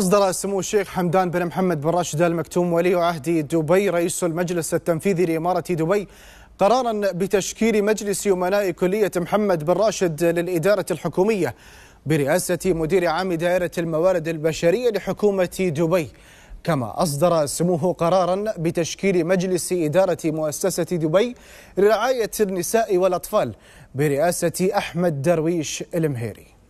أصدر سمو الشيخ حمدان بن محمد بن راشد المكتوم ولي عهد دبي رئيس المجلس التنفيذي لإمارة دبي قرارا بتشكيل مجلس أمناء كلية محمد بن راشد للإدارة الحكومية برئاسة مدير عام دائرة الموارد البشرية لحكومة دبي كما أصدر سموه قرارا بتشكيل مجلس إدارة مؤسسة دبي لرعاية النساء والأطفال برئاسة أحمد درويش المهيري